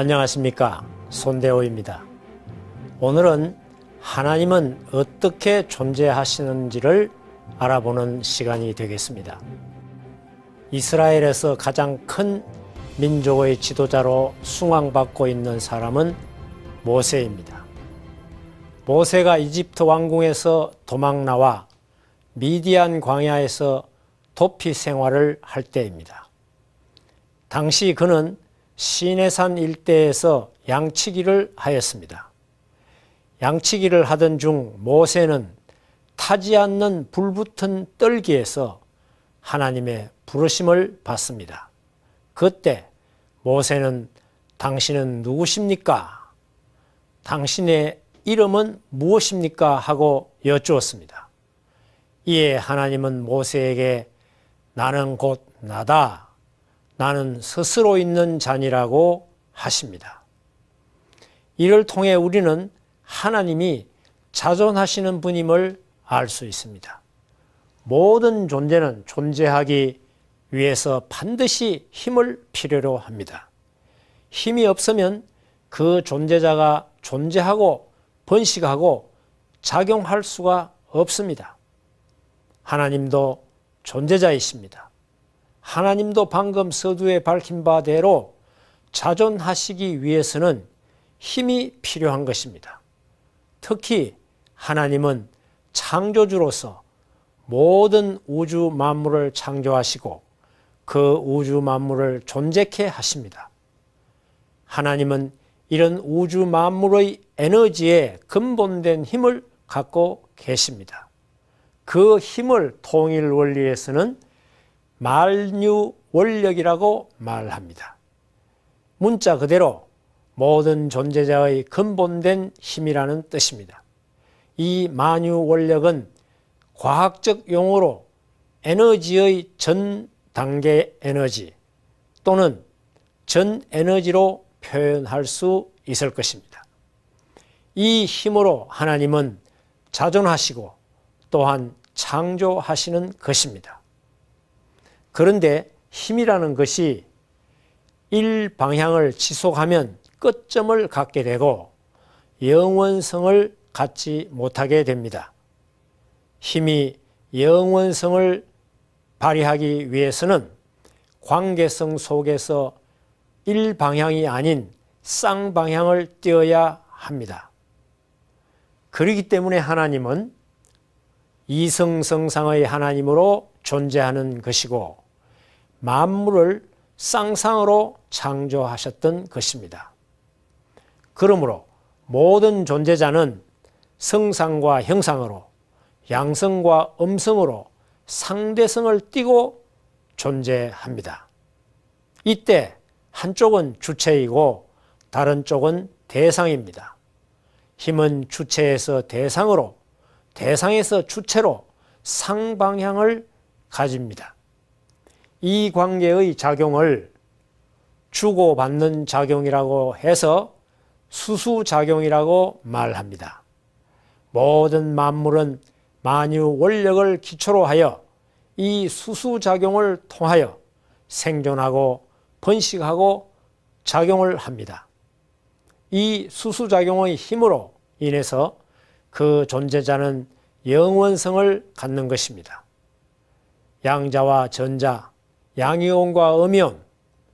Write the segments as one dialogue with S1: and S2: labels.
S1: 안녕하십니까. 손대호입니다. 오늘은 하나님은 어떻게 존재하시는지를 알아보는 시간이 되겠습니다. 이스라엘에서 가장 큰 민족의 지도자로 숭앙받고 있는 사람은 모세입니다. 모세가 이집트 왕궁에서 도망 나와 미디안 광야에서 도피 생활을 할 때입니다. 당시 그는 시내산 일대에서 양치기를 하였습니다. 양치기를 하던 중 모세는 타지 않는 불붙은 떨기에서 하나님의 부르심을 받습니다. 그때 모세는 당신은 누구십니까? 당신의 이름은 무엇입니까? 하고 여쭈었습니다. 이에 하나님은 모세에게 나는 곧 나다. 나는 스스로 있는 잔이라고 하십니다. 이를 통해 우리는 하나님이 자존하시는 분임을 알 수 있습니다. 모든 존재는 존재하기 위해서 반드시 힘을 필요로 합니다. 힘이 없으면 그 존재자가 존재하고 번식하고 작용할 수가 없습니다. 하나님도 존재자이십니다. 하나님도 방금 서두에 밝힌 바대로 자존하시기 위해서는 힘이 필요한 것입니다. 특히 하나님은 창조주로서 모든 우주 만물을 창조하시고 그 우주 만물을 존재케 하십니다. 하나님은 이런 우주 만물의 에너지에 근본된 힘을 갖고 계십니다. 그 힘을 통일 원리에서는 말류 원력이라고 말합니다. 문자 그대로 모든 존재자의 근본된 힘이라는 뜻입니다. 이 만유 원력은 과학적 용어로 에너지의 전 단계 에너지 또는 전 에너지로 표현할 수 있을 것입니다. 이 힘으로 하나님은 자존하시고 또한 창조하시는 것입니다. 그런데 힘이라는 것이 일방향을 지속하면 끝점을 갖게 되고 영원성을 갖지 못하게 됩니다. 힘이 영원성을 발휘하기 위해서는 관계성 속에서 일방향이 아닌 쌍방향을 띄어야 합니다. 그러기 때문에 하나님은 이성성상의 하나님으로 존재하는 것이고 만물을 쌍상으로 창조하셨던 것입니다. 그러므로 모든 존재자는 성상과 형상으로 양성과 음성으로 상대성을 띠고 존재합니다. 이때 한쪽은 주체이고 다른 쪽은 대상입니다. 힘은 주체에서 대상으로, 대상에서 주체로 상방향을 가집니다. 이 관계의 작용을 주고받는 작용이라고 해서 수수작용이라고 말합니다. 모든 만물은 만유 원력을 기초로 하여 이 수수작용을 통하여 생존하고 번식하고 작용을 합니다. 이 수수작용의 힘으로 인해서 그 존재자는 영원성을 갖는 것입니다. 양자와 전자, 양이온과 음이온,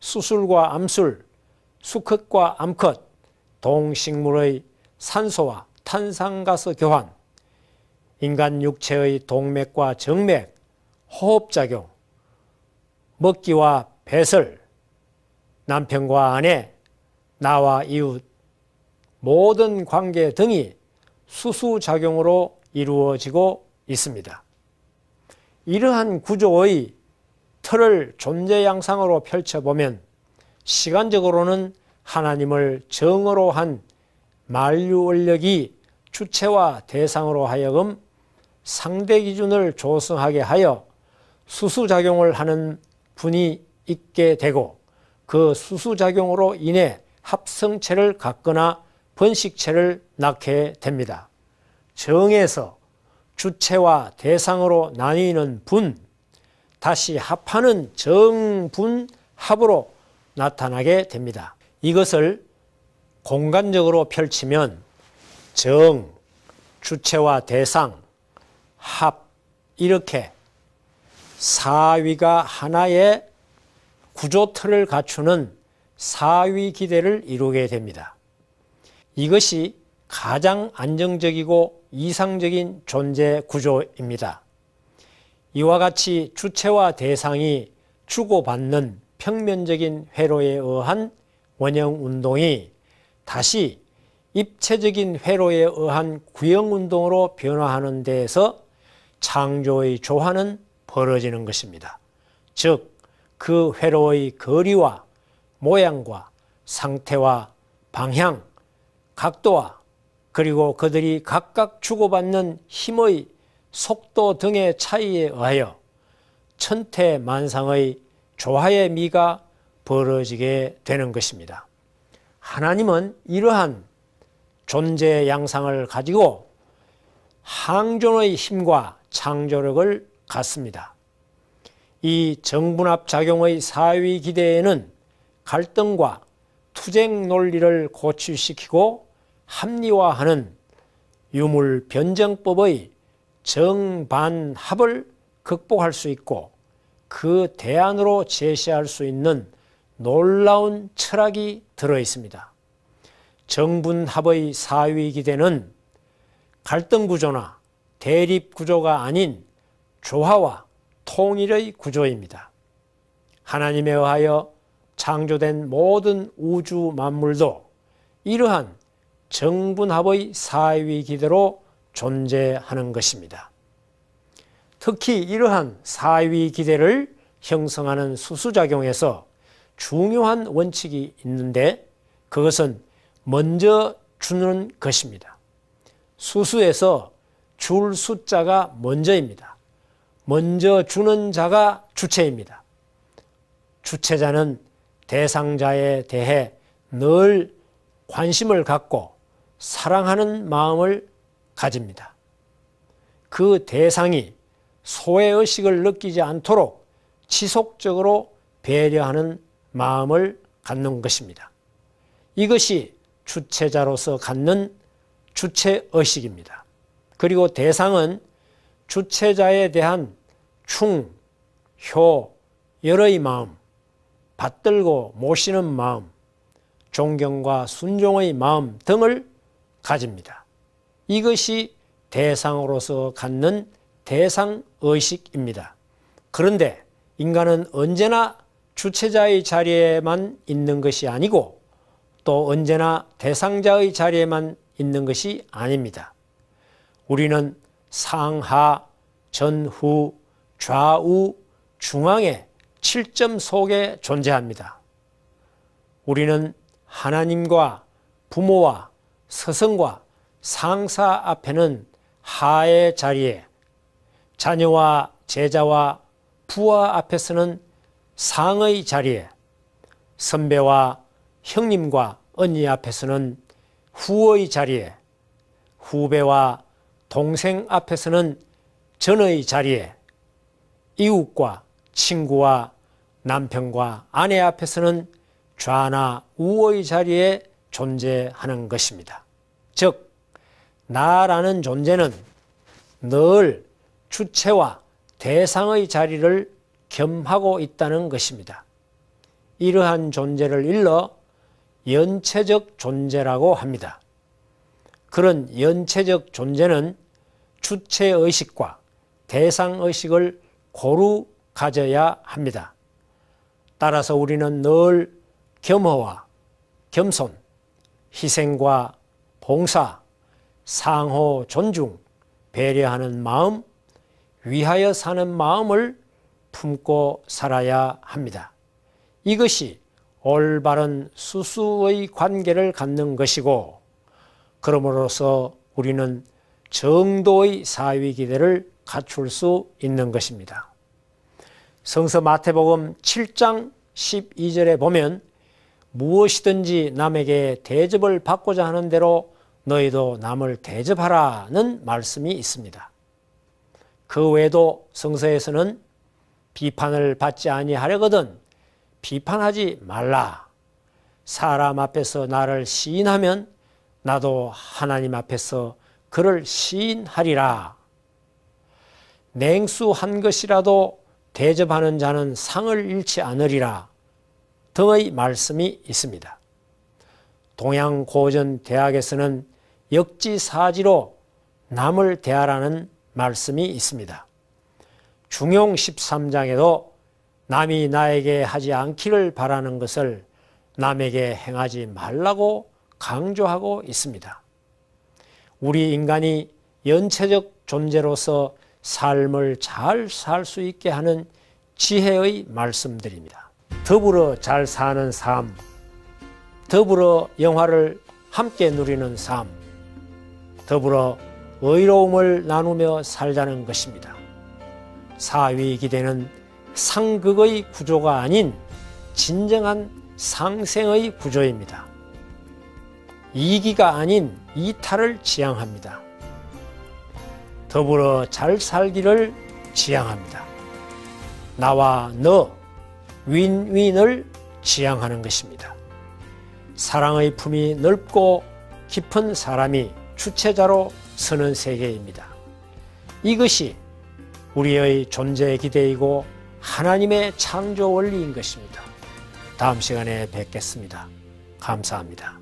S1: 수술과 암술, 수컷과 암컷, 동식물의 산소와 탄산가스 교환, 인간 육체의 동맥과 정맥, 호흡작용, 먹기와 배설, 남편과 아내, 나와 이웃, 모든 관계 등이 수수작용으로 이루어지고 있습니다. 이러한 구조의 틀을 존재 양상으로 펼쳐보면 시간적으로는 하나님을 정으로 한 만류 원력이 주체와 대상으로 하여금 상대 기준을 조성하게 하여 수수작용을 하는 분이 있게 되고 그 수수작용으로 인해 합성체를 갖거나 번식체를 낳게 됩니다. 정에서 주체와 대상으로 나뉘는 분, 다시 합하는 정분합으로 나타나게 됩니다. 이것을 공간적으로 펼치면 정, 주체와 대상, 합 이렇게 사위가 하나의 구조틀을 갖추는 사위 기대를 이루게 됩니다. 이것이 가장 안정적이고 이상적인 존재 구조입니다. 이와 같이 주체와 대상이 주고받는 평면적인 회로에 의한 원형 운동이 다시 입체적인 회로에 의한 구형 운동으로 변화하는 데에서 창조의 조화는 벌어지는 것입니다. 즉, 그 회로의 거리와 모양과 상태와 방향, 각도와 그리고 그들이 각각 주고받는 힘의 속도 등의 차이에 의하여 천태만상의 조화의 미가 벌어지게 되는 것입니다. 하나님은 이러한 존재 양상을 가지고 항존의 힘과 창조력을 갖습니다. 이 정분합 작용의 사위 기대에는 갈등과 투쟁 논리를 고취시키고 합리화하는 유물 변정법의 정반합을 극복할 수 있고 그 대안으로 제시할 수 있는 놀라운 철학이 들어 있습니다. 정분합의 사위 기대는 갈등 구조나 대립 구조가 아닌 조화와 통일의 구조입니다. 하나님에 의하여 창조된 모든 우주 만물도 이러한 정분합의 사위 기대로 존재하는 것입니다. 특히 이러한 사위 기대를 형성하는 수수작용에서 중요한 원칙이 있는데 그것은 먼저 주는 것입니다. 수수에서 줄 숫자가 먼저입니다. 먼저 주는 자가 주체입니다. 주체자는 대상자에 대해 늘 관심을 갖고 사랑하는 마음을 가집니다. 그 대상이 소외의식을 느끼지 않도록 지속적으로 배려하는 마음을 갖는 것입니다. 이것이 주체자로서 갖는 주체의식입니다. 그리고 대상은 주체자에 대한 충, 효, 열의 마음, 받들고 모시는 마음, 존경과 순종의 마음 등을 가집니다. 이것이 대상으로서 갖는 대상 의식입니다. 그런데 인간은 언제나 주체자의 자리에만 있는 것이 아니고 또 언제나 대상자의 자리에만 있는 것이 아닙니다. 우리는 상하, 전후, 좌우, 중앙의 7점 속에 존재합니다. 우리는 하나님과 부모와 서성과 상사 앞에는 하의 자리에 자녀와 제자와 부하 앞에서는 상의 자리에 선배와 형님과 언니 앞에서는 후의 자리에 후배와 동생 앞에서는 전의 자리에 이웃과 친구와 남편과 아내 앞에서는 좌나 우의 자리에 존재하는 것입니다. 즉, 나라는 존재는 늘 주체와 대상의 자리를 겸하고 있다는 것입니다. 이러한 존재를 일러 연체적 존재라고 합니다. 그런 연체적 존재는 주체의식과 대상의식을 고루 가져야 합니다. 따라서 우리는 늘 겸허와 겸손, 희생과 봉사, 상호 존중, 배려하는 마음, 위하여 사는 마음을 품고 살아야 합니다. 이것이 올바른 수수의 관계를 갖는 것이고, 그러므로서 우리는 정도의 사회 기대를 갖출 수 있는 것입니다. 성서 마태복음 7장 12절에 보면 무엇이든지 남에게 대접을 받고자 하는 대로 너희도 남을 대접하라는 말씀이 있습니다. 그 외에도 성서에서는 비판을 받지 아니하려거든 비판하지 말라. 사람 앞에서 나를 시인하면 나도 하나님 앞에서 그를 시인하리라. 냉수한 것이라도 대접하는 자는 상을 잃지 않으리라. 등의 말씀이 있습니다. 동양고전대학에서는 역지사지로 남을 대하라는 말씀이 있습니다. 중용 13장에도 남이 나에게 하지 않기를 바라는 것을 남에게 행하지 말라고 강조하고 있습니다. 우리 인간이 연체적 존재로서 삶을 잘 살 수 있게 하는 지혜의 말씀들입니다. 더불어 잘 사는 삶, 더불어 영화를 함께 누리는 삶, 더불어 의로움을 나누며 살자는 것입니다. 사위 기대는 상극의 구조가 아닌 진정한 상생의 구조입니다. 이기가 아닌 이탈을 지향합니다. 더불어 잘 살기를 지향합니다. 나와 너, 윈윈을 지향하는 것입니다. 사랑의 품이 넓고 깊은 사람이 주체자로 서는 세계입니다. 이것이 우리의 존재의 기대이고 하나님의 창조 원리인 것입니다. 다음 시간에 뵙겠습니다. 감사합니다.